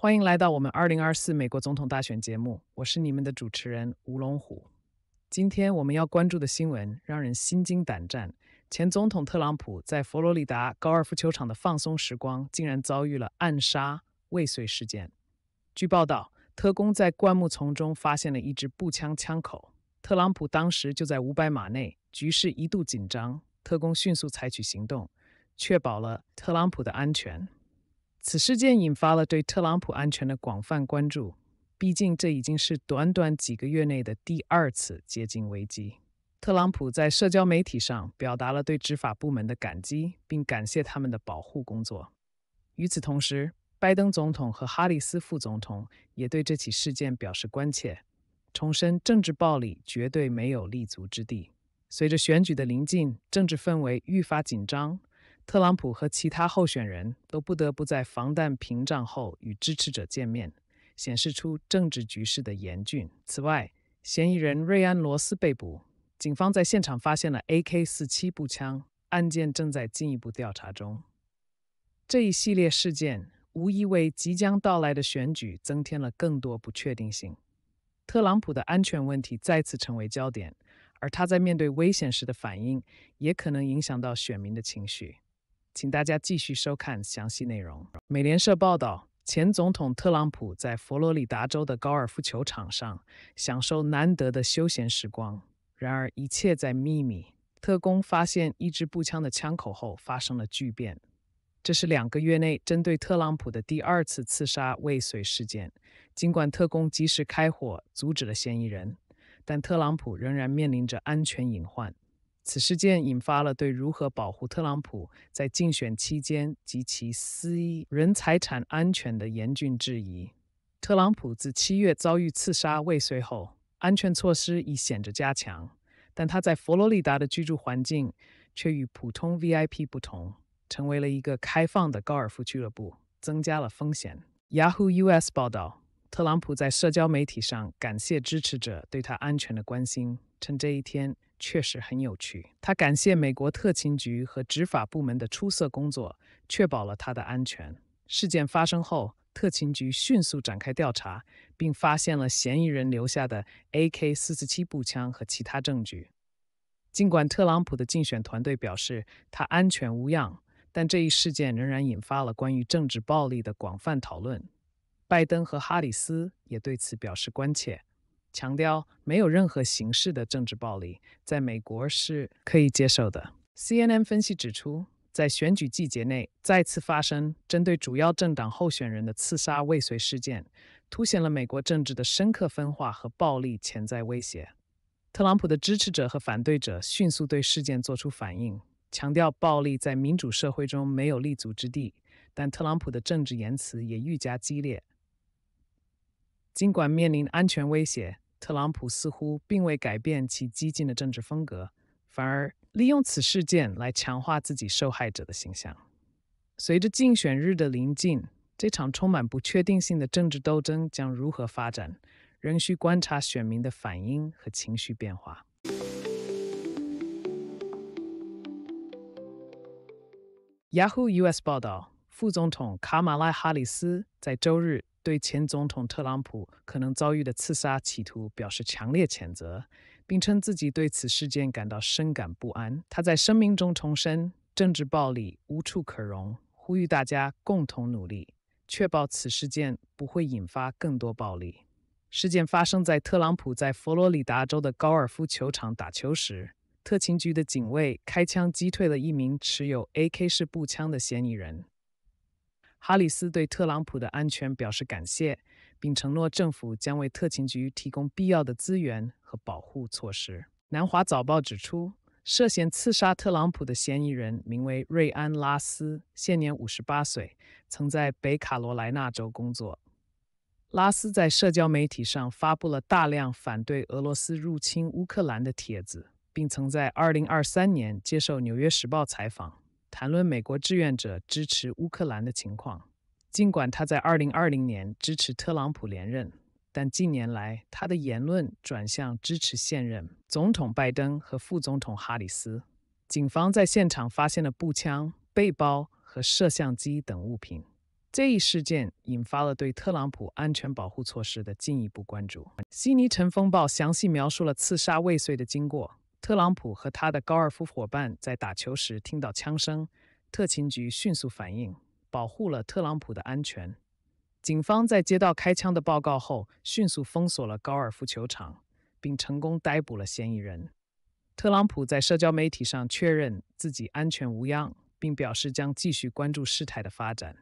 欢迎来到我们二零二四美国总统大选节目，我是你们的主持人吴龙虎。今天我们要关注的新闻让人心惊胆战：前总统特朗普在佛罗里达高尔夫球场的放松时光，竟然遭遇了暗杀未遂事件。据报道，特工在灌木丛中发现了一支步枪枪口，特朗普当时就在五百码内，局势一度紧张。特工迅速采取行动，确保了特朗普的安全。此事件引发了对特朗普安全的广泛关注。毕竟，这已经是短短几个月内的第二次接近危机。特朗普在社交媒体上表达了对执法部门的感激，并感谢他们的保护工作。与此同时，拜登总统和哈里斯副总统也对这起事件表示关切，重申政治暴力绝对没有立足之地。随着选举的临近，政治氛围愈发紧张。特朗普和其他候选人都不得不在防弹屏障后与支持者见面，显示出政治局势的严峻。此外，嫌疑人瑞安·罗斯被捕，警方在现场发现了 AK-47 步枪，案件正在进一步调查中。这一系列事件无疑为即将到来的选举增添了更多不确定性。特朗普的安全问题再次成为焦点，而他在面对危险时的反应也可能影响到选民的情绪。请大家继续收看详细内容。美联社报道，前总统特朗普在佛罗里达州的高尔夫球场上享受难得的休闲时光。然而，一切在秘密。特工发现一支步枪的枪口后，发生了巨变。这是两个月内针对特朗普的第二次刺杀未遂事件。尽管特工及时开火阻止了嫌疑人，但特朗普仍然面临着安全隐患。此事件引发了对如何保护特朗普在竞选期间及其私人财产安全的严峻质疑。特朗普自七月遭遇刺杀未遂后，安全措施已显著加强，但他在佛罗里达的居住环境却与普通 VIP 不同，成为了一个开放的高尔夫俱乐部，增加了风险。Yahoo US 报道，特朗普在社交媒体上感谢支持者对他安全的关心，趁这一天。确实很有趣。他感谢美国特勤局和执法部门的出色工作，确保了他的安全。事件发生后，特勤局迅速展开调查，并发现了嫌疑人留下的 AK-47 步枪和其他证据。尽管特朗普的竞选团队表示他安全无恙，但这一事件仍然引发了关于政治暴力的广泛讨论。拜登和哈里斯也对此表示关切。强调没有任何形式的政治暴力在美国是可以接受的。CNN 分析指出，在选举季节内再次发生针对主要政党候选人的刺杀未遂事件，凸显了美国政治的深刻分化和暴力潜在威胁。特朗普的支持者和反对者迅速对事件作出反应，强调暴力在民主社会中没有立足之地。但特朗普的政治言辞也愈加激烈。尽管面临安全威胁，特朗普似乎并未改变其激进的政治风格，反而利用此事件来强化自己受害者的形象。随着竞选日的临近，这场充满不确定性的政治斗争将如何发展，仍需观察选民的反应和情绪变化。Yahoo US 报道，副总统卡马拉·哈里斯在周日。对前总统特朗普可能遭遇的刺杀企图表示强烈谴责，并称自己对此事件感到深感不安。他在声明中重申，政治暴力无处可容，呼吁大家共同努力，确保此事件不会引发更多暴力。事件发生在特朗普在佛罗里达州的高尔夫球场打球时，特勤局的警卫开枪击退了一名持有 AK 式步枪的嫌疑人。哈里斯对特朗普的安全表示感谢，并承诺政府将为特勤局提供必要的资源和保护措施。南华早报指出，涉嫌刺杀特朗普的嫌疑人名为瑞安·拉斯，现年五十八岁，曾在北卡罗来纳州工作。拉斯在社交媒体上发布了大量反对俄罗斯入侵乌克兰的帖子，并曾在2023年接受《纽约时报》采访。谈论美国志愿者支持乌克兰的情况。尽管他在2020年支持特朗普连任，但近年来他的言论转向支持现任总统拜登和副总统哈里斯。警方在现场发现了步枪、背包和摄像机等物品。这一事件引发了对特朗普安全保护措施的进一步关注。悉尼城风暴详细描述了刺杀未遂的经过。特朗普和他的高尔夫伙伴在打球时听到枪声，特勤局迅速反应，保护了特朗普的安全。警方在接到开枪的报告后，迅速封锁了高尔夫球场，并成功逮捕了嫌疑人。特朗普在社交媒体上确认自己安全无恙，并表示将继续关注事态的发展。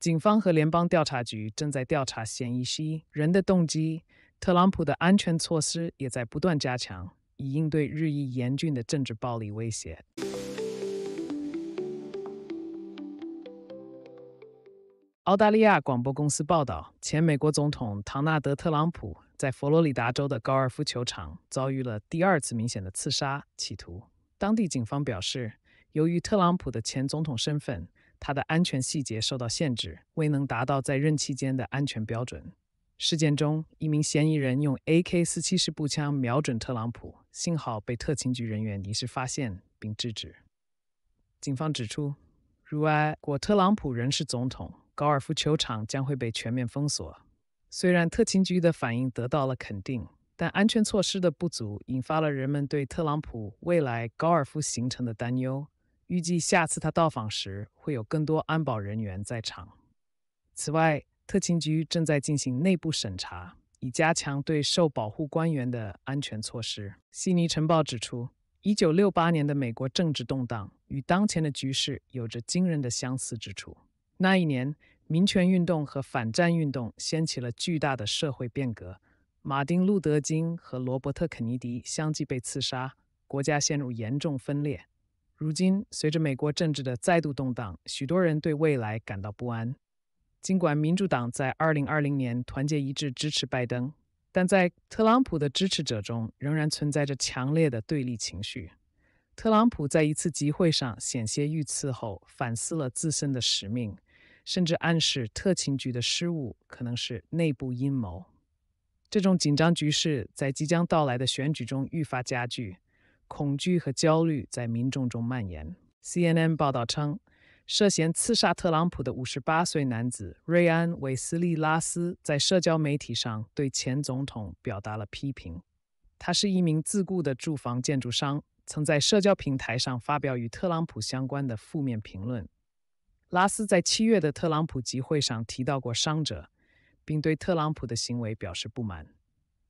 警方和联邦调查局正在调查嫌疑人的动机。特朗普的安全措施也在不断加强。以应对日益严峻的政治暴力威胁。澳大利亚广播公司报道，前美国总统唐纳德·特朗普在佛罗里达州的高尔夫球场遭遇了第二次明显的刺杀企图。当地警方表示，由于特朗普的前总统身份，他的安全细节受到限制，未能达到在任期间的安全标准。事件中，一名嫌疑人用 A.K. 四七式步枪瞄准特朗普，幸好被特勤局人员及时发现并制止。警方指出，如果特朗普仍是总统，高尔夫球场将会被全面封锁。虽然特勤局的反应得到了肯定，但安全措施的不足引发了人们对特朗普未来高尔夫行程的担忧。预计下次他到访时，会有更多安保人员在场。此外，特勤局正在进行内部审查，以加强对受保护官员的安全措施。悉尼晨报指出，一九六八年的美国政治动荡与当前的局势有着惊人的相似之处。那一年，民权运动和反战运动掀起了巨大的社会变革，马丁·路德·金和罗伯特·肯尼迪相继被刺杀，国家陷入严重分裂。如今，随着美国政治的再度动荡，许多人对未来感到不安。尽管民主党在2020年团结一致支持拜登，但在特朗普的支持者中仍然存在着强烈的对立情绪。特朗普在一次集会上险些遇刺后，反思了自身的使命，甚至暗示特勤局的失误可能是内部阴谋。这种紧张局势在即将到来的选举中愈发加剧，恐惧和焦虑在民众中蔓延。CNN 报道称。涉嫌刺杀特朗普的58岁男子瑞安·韦斯利·拉斯在社交媒体上对前总统表达了批评。他是一名自雇的住房建筑商，曾在社交平台上发表与特朗普相关的负面评论。拉斯在七月的特朗普集会上提到过伤者，并对特朗普的行为表示不满。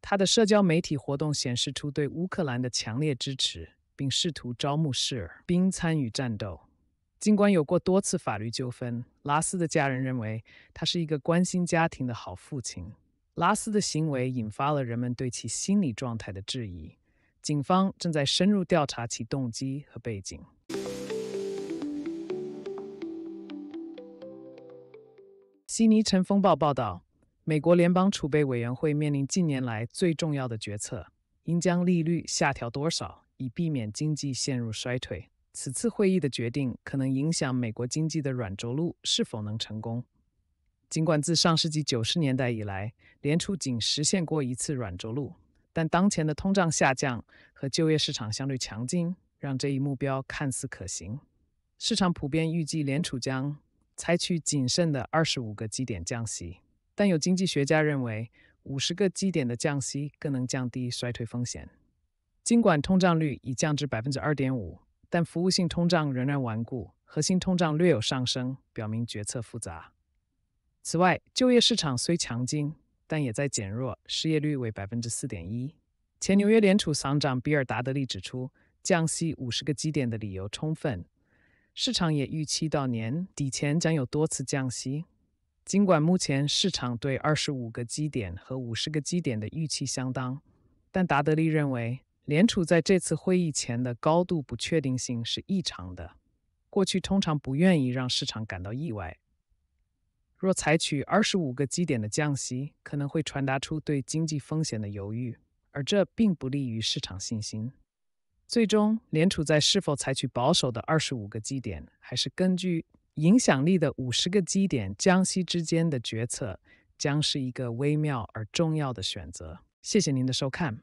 他的社交媒体活动显示出对乌克兰的强烈支持，并试图招募士兵参与战斗。尽管有过多次法律纠纷，拉斯的家人认为他是一个关心家庭的好父亲。拉斯的行为引发了人们对其心理状态的质疑，警方正在深入调查其动机和背景。悉尼晨风报报道，美国联邦储备委员会面临近年来最重要的决策：应将利率下调多少，以避免经济陷入衰退。此次会议的决定可能影响美国经济的软着陆是否能成功。尽管自上世纪九十年代以来，联储仅实现过一次软着陆，但当前的通胀下降和就业市场相对强劲，让这一目标看似可行。市场普遍预计联储将采取谨慎的二十五个基点降息，但有经济学家认为，五十个基点的降息更能降低衰退风险。尽管通胀率已降至百分之二点五。但服务性通胀仍然顽固，核心通胀略有上升，表明决策复杂。此外，就业市场虽强劲，但也在减弱，失业率为百分之四点一。前纽约联储行长比尔·达德利指出，降息五十个基点的理由充分。市场也预期到年底前将有多次降息。尽管目前市场对二十五个基点和五十个基点的预期相当，但达德利认为。联储在这次会议前的高度不确定性是异常的。过去通常不愿意让市场感到意外。若采取二十五个基点的降息，可能会传达出对经济风险的犹豫，而这并不利于市场信心。最终，联储在是否采取保守的二十五个基点，还是根据影响力的五十个基点降息之间的决策，将是一个微妙而重要的选择。谢谢您的收看。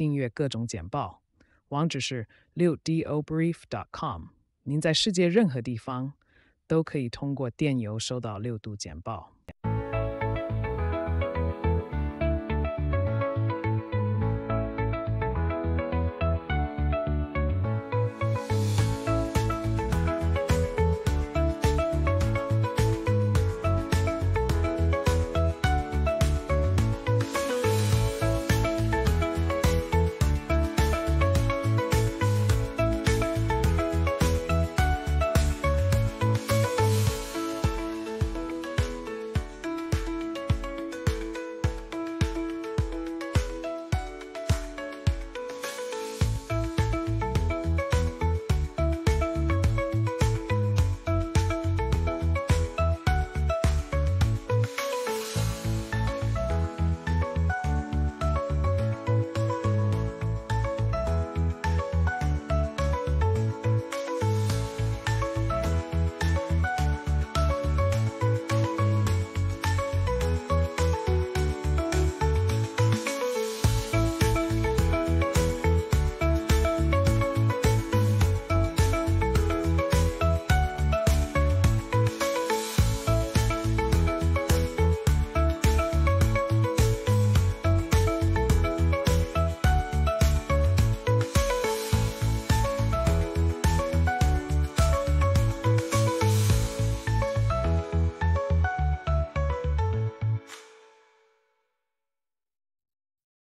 订阅各种简报，网址是六 o brief.com。您在世界任何地方都可以通过电邮收到六度简报。